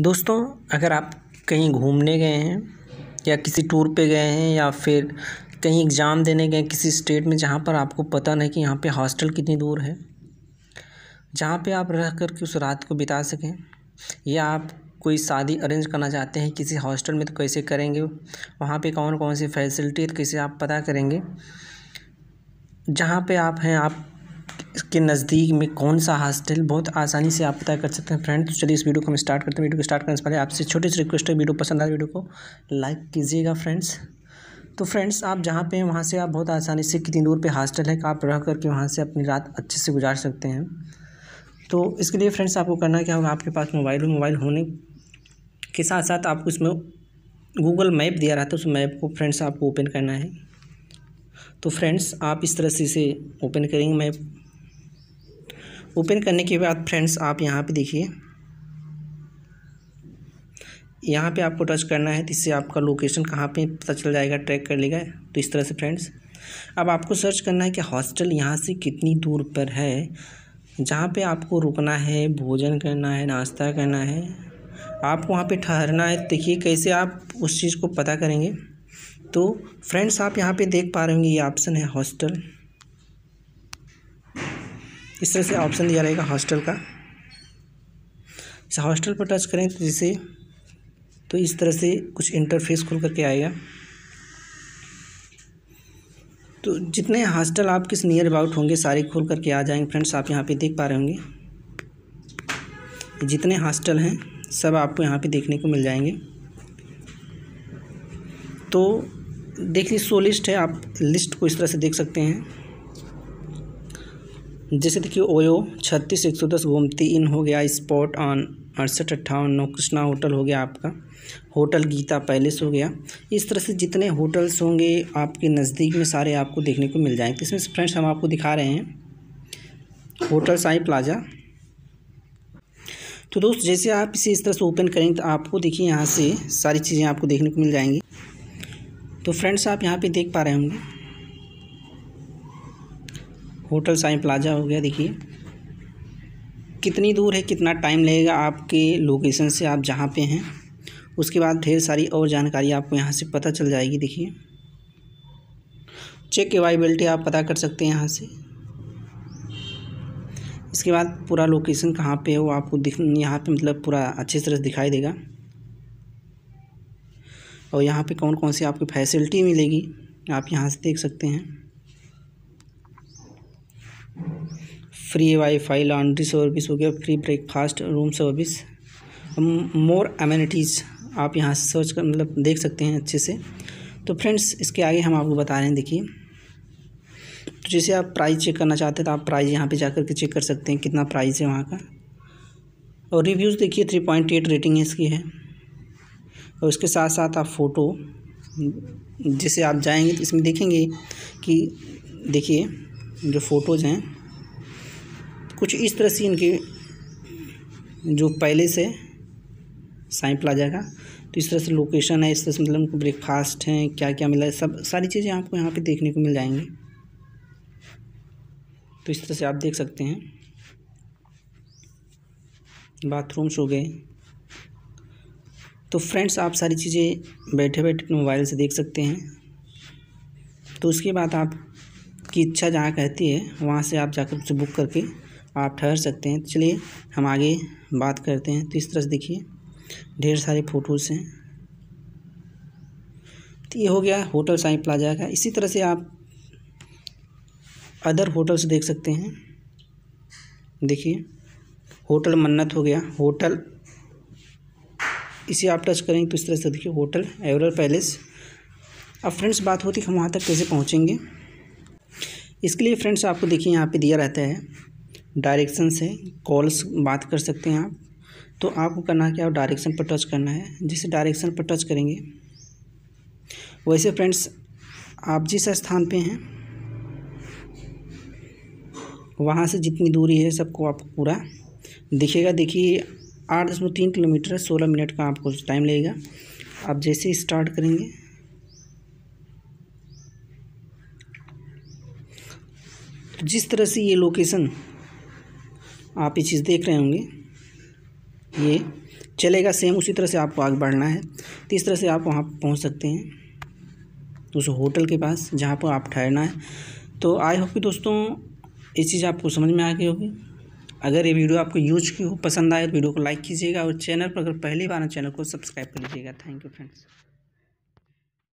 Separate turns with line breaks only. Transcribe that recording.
दोस्तों अगर आप कहीं घूमने गए हैं या किसी टूर पे गए हैं या फिर कहीं एग्ज़ाम देने गए किसी स्टेट में जहाँ पर आपको पता नहीं कि यहाँ पे हॉस्टल कितनी दूर है जहाँ पे आप रह कर के उस रात को बिता सकें या आप कोई शादी अरेंज करना चाहते हैं किसी हॉस्टल में तो कैसे करेंगे वहाँ पे कौन कौन सी फैसिलिटी है तो कैसे आप पता करेंगे जहाँ पे आप हैं आप के नज़दीक में कौन सा हॉस्टल बहुत आसानी से आप पता कर सकते हैं फ्रेंड तो चलिए इस वीडियो को हम स्टार्ट करते हैं वीडियो को स्टार्ट करने से पहले आपसे छोटे से रिक्वेस्ट है वीडियो पसंद आए वीडियो को लाइक कीजिएगा फ्रेंड्स तो फ्रेंड्स आप जहाँ पे हैं वहाँ से आप बहुत आसानी से कितनी दूर पे हॉस्टल है आप रह करके वहाँ से अपनी रात अच्छे से गुजार सकते हैं तो इसके लिए फ्रेंड्स आपको करना क्या होगा आपके पास मोबाइल हो मोबाइल होने के साथ साथ आपको इसमें गूगल मैप दिया रहता है उस मैप को फ्रेंड्स आपको ओपन करना है तो फ्रेंड्स आप इस तरह से इसे ओपन करेंगे मैप ओपन करने के बाद फ्रेंड्स आप यहाँ पे देखिए यहाँ पे आपको टच करना है जिससे आपका लोकेशन कहाँ पे पता चल जाएगा ट्रैक कर लेगा तो इस तरह से फ्रेंड्स अब आपको सर्च करना है कि हॉस्टल यहाँ से कितनी दूर पर है जहाँ पे आपको रुकना है भोजन करना है नाश्ता करना है आप वहाँ पे ठहरना है तो देखिए कैसे आप उस चीज़ को पता करेंगे तो फ्रेंड्स आप यहाँ पे देख पा रहे होंगे ये ऑप्शन है हॉस्टल इस तरह से ऑप्शन दिया रहेगा हॉस्टल का हॉस्टल पर टच करें तो जिसे तो इस तरह से कुछ इंटरफेस खुल करके आएगा तो जितने हॉस्टल आप किस नियर अबाउट होंगे सारे खुल करके आ जाएंगे फ्रेंड्स आप यहाँ पे देख पा रहे होंगे जितने हॉस्टल हैं सब आपको यहाँ पे देखने को मिल जाएंगे तो देखिए सो लिस्ट है आप लिस्ट को इस तरह से देख सकते हैं जैसे देखिए ओयो छत्तीस एक सौ दस गोमती इन हो गया स्पॉट ऑन अड़सठ अट्ठावन नौ कृष्णा होटल हो गया आपका होटल गीता पैलेस हो गया इस तरह से जितने होटल्स होंगे आपके नज़दीक में सारे आपको देखने को मिल जाएंगे तो इसमें से फ्रेंड्स हम आपको दिखा रहे हैं होटल साई प्लाजा तो दोस्त जैसे आप इसे इस तरह से ओपन करेंगे तो आपको देखिए यहाँ से सारी चीज़ें आपको देखने को मिल जाएंगी तो फ्रेंड्स आप यहाँ पे देख पा रहे होंगे होटल साई प्लाजा हो गया देखिए कितनी दूर है कितना टाइम लगेगा आपके लोकेशन से आप जहाँ पे हैं उसके बाद ढेर सारी और जानकारी आपको यहाँ से पता चल जाएगी देखिए चेक अवाइबिलिटी आप पता कर सकते हैं यहाँ से इसके बाद पूरा लोकेशन कहाँ पे है वो आपको दिख यहाँ पे मतलब पूरा अच्छे तरह से दिखाई देगा और यहाँ पे कौन कौन सी आपकी फैसिलिटी मिलेगी आप यहाँ से देख सकते हैं फ्री वाईफाई लॉन्ड्री सर्विस हो गया free breakfast room service more amenities आप यहाँ सर्च कर मतलब देख सकते हैं अच्छे से तो फ्रेंड्स इसके आगे हम आपको बता रहे हैं देखिए तो जैसे आप प्राइस चेक करना चाहते हैं तो आप प्राइस यहाँ पे जाकर के चेक कर सकते हैं कितना प्राइस है वहाँ का और रिव्यूज़ देखिए थ्री पॉइंट एट रेटिंग इसकी है और उसके साथ साथ आप फ़ोटो जैसे आप जाएंगे तो इसमें देखेंगे कि देखिए जो फ़ोटोज़ हैं कुछ इस तरह से इनकी जो पहले से साई प्लाजा का तो इस तरह से लोकेशन है इस तरह से मतलब उनको ब्रेकफास्ट हैं क्या क्या मिला है सब सारी चीज़ें आपको यहाँ पे देखने को मिल जाएंगी तो इस तरह से आप देख सकते हैं बाथरूम्स हो गए तो फ्रेंड्स आप सारी चीज़ें बैठे बैठे अपने मोबाइल से देख सकते हैं तो उसके बाद आप की इच्छा जहाँ कहती है वहाँ से आप जाकर उसे बुक करके आप ठहर सकते हैं तो चलिए हम आगे बात करते हैं तो इस तरह से देखिए ढेर सारे फ़ोटोज़ हैं तो ये हो गया होटल साई प्लाजा का इसी तरह से आप अदर होटल्स देख सकते हैं देखिए होटल मन्नत हो गया होटल इसे आप टच करेंगे तो इस तरह से देखिए होटल एवरल पैलेस अब फ्रेंड्स बात होती है हम वहाँ तक कैसे पहुँचेंगे इसके लिए फ्रेंड्स आपको देखिए यहाँ पे दिया रहता है डायरेक्शन से कॉल्स बात कर सकते हैं आप तो आपको करना है डायरेक्शन पर टच करना है जिस डायरेक्शन पर टच करेंगे वैसे फ्रेंड्स आप जिस स्थान पे हैं वहाँ से जितनी दूरी है सबको आपको पूरा दिखेगा देखिए आठ दशमलव तीन किलोमीटर सोलह मिनट का आपको टाइम लगेगा आप जैसे स्टार्ट करेंगे तो जिस तरह से ये लोकेशन आप ये चीज़ देख रहे होंगे ये चलेगा सेम उसी तरह से आपको आगे बढ़ना है तो इस तरह से आप वहाँ पहुँच सकते हैं उस होटल के पास जहाँ पर आप ठहरना है तो आई होप कि दोस्तों ये चीज़ आपको समझ में आ गई होगी अगर ये वीडियो आपको यूज की हो पसंद आए तो वीडियो को लाइक कीजिएगा और चैनल पर अगर पहली बार चैनल तो को सब्सक्राइब कर लीजिएगा थैंक यू फ्रेंड्स